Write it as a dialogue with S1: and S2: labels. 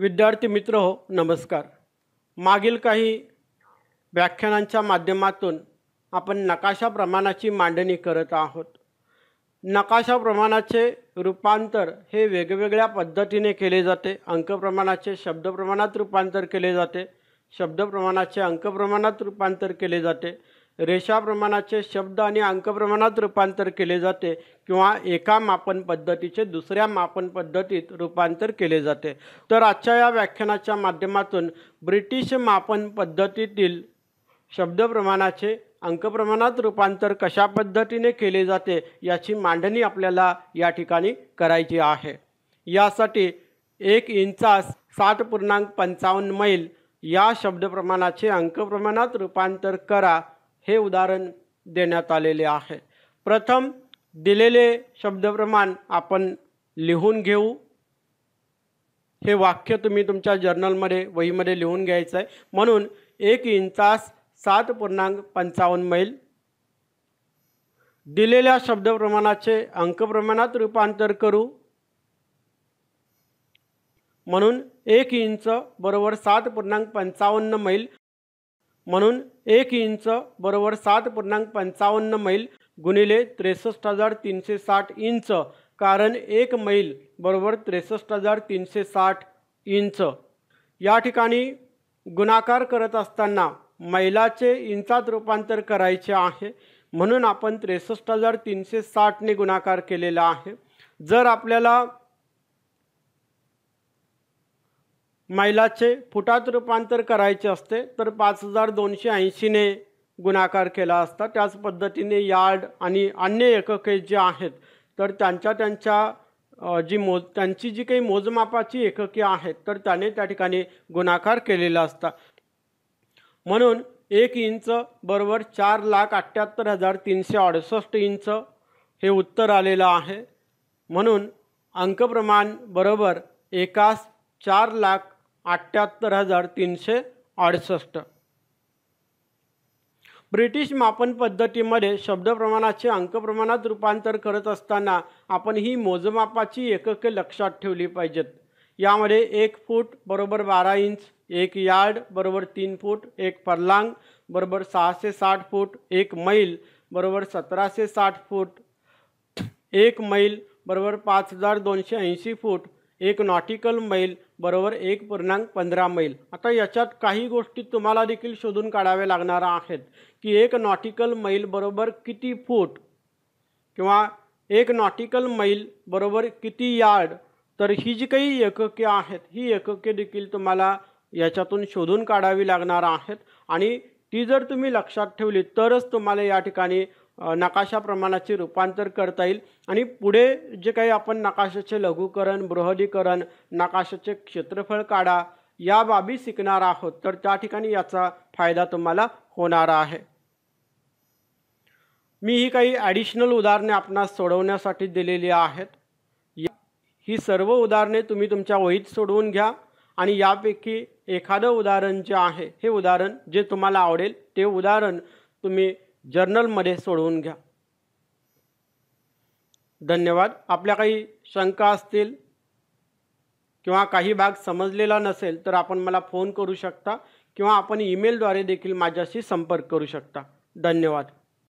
S1: विद्यार्थी मित्र हो नमस्कार मागील काही व्याख्यानांच्या माध्यमातून आपण नकाशा प्रमाणाची मांडणी करत आहोत नकाशा प्रमाणाचे रूपांतर हे वेगवेगळ्या पद्धतीने केले जाते अंकप्रमाणाचे शब्दप्रमाणात रूपांतर केले जाते शब्दप्रमाणाचे अंकप्रमाणात रूपांतर केले जाते प्रमाणाचे शब्द आणि अंकप्रमाणात रूपांतर केले जाते किंवा एका मापन पद्धतीचे दुसऱ्या मापन पद्धतीत रूपांतर केले जाते तर आजच्या या व्याख्यानाच्या माध्यमातून ब्रिटिश मापन पद्धतीतील शब्दप्रमाणाचे अंकप्रमाणात रूपांतर कशा पद्धतीने केले जाते याची मांडणी आपल्याला या ठिकाणी करायची आहे यासाठी एक इंचास साठ पूर्णांक पंचावन्न मैल या शब्दप्रमाणाचे अंकप्रमाणात रूपांतर करा हे उदाहरण देण्यात आलेले आहे प्रथम दिलेले शब्दप्रमाण आपण लिहून घेऊ हे वाक्य तुम्ही तुमच्या जर्नलमध्ये वहीमध्ये लिहून घ्यायचं आहे म्हणून एक इंचास सात पूर्णांक पंचावन्न मैल दिलेल्या शब्दप्रमाणाचे अंकप्रमाणात रूपांतर करू म्हणून एक इंच बरोबर सात पूर्णांक पंचावन्न मैल म्हणून एक इंच बरोबर सात पूर्णांक पंचावन्न मैल गुणिले त्रेसष्ट हजार तीनशे साठ इंच कारण एक मैल बरोबर त्रेसष्ट हजार तीनशे साठ इंच या ठिकाणी गुणाकार करत असताना मैलाचे इंचात रूपांतर करायचे आहे म्हणून आपण त्रेसष्ट हजार तीनशे साठने गुणाकार केलेला आहे जर आपल्याला मैलाचे फुटात रूपांतर करायचे असते तर पाच हजार दोनशे ऐंशीने गुणाकार केला असता त्याच पद्धतीने यार्ड आणि अन्य एकके जे आहेत तर त्यांच्या त्यांच्या जी मोज त्यांची जी काही मोजमापाची एकके आहेत तर त्याने त्या ठिकाणी गुणाकार केलेला असता म्हणून एक इंच बरोबर चार लाख अठ्ठ्याहत्तर हजार तीनशे अडुसष्ट इंच हे उत्तर आलेलं आहे म्हणून अंकप्रमाण बरोबर एकास चार लाख अठ्ठ्याहत्तर हजार तीनशे अडसष्ट ब्रिटिश मापन पद्धतीमध्ये शब्दप्रमाणाचे अंकप्रमाणात रूपांतर करत असताना आपण ही मोजमापाची एकके लक्षात ठेवली पाहिजेत यामध्ये एक फूट बरोबर बारा इंच एक यार्ड बरोबर तीन फूट एक पर्लांग बरोबर सहाशे साठ फूट एक मैल बरोबर सतराशे साठ फूट एक मैल बरोबर पाच हजार दोनशे ऐंशी फूट एक नॉटिकल मैल बरोबर एक पूर्णांक पंधरा मैल आता याच्यात काही गोष्टी तुम्हाला देखील शोधून काढाव्या लागणार आहेत की एक नॉटिकल मैल बरोबर किती फूट किंवा एक नॉटिकल मैल बरोबर किती यार्ड तर ही जी काही एकके आहेत ही एकके देखील तुम्हाला याच्यातून शोधून काढावी लागणार आहेत आणि ती जर तुम्ही लक्षात ठेवली तरच तुम्हाला या ठिकाणी नकाशा प्रमाणाचे रूपांतर करता येईल आणि पुढे जे काही आपण नकाशाचे लघुकरण बृहदीकरण नकाशाचे क्षेत्रफळ काढा या बाबी शिकणार आहोत तर त्या ठिकाणी याचा फायदा तुम्हाला होणार आहे मी ही काही ॲडिशनल उदाहरणे आपणास सोडवण्यासाठी दिलेली आहेत ही सर्व उदाहरणे तुम्ही तुमच्या वहीत सोडवून घ्या आणि यापैकी एखादं उदाहरण जे आहे हे उदाहरण जे तुम्हाला आवडेल ते उदाहरण तुम्ही जर्नलमध्ये सोडवून घ्या धन्यवाद आपल्या काही शंका असतील किंवा काही भाग समजलेला नसेल तर आपण मला फोन करू शकता किंवा आपण ईमेलद्वारे देखील माझ्याशी संपर्क करू शकता धन्यवाद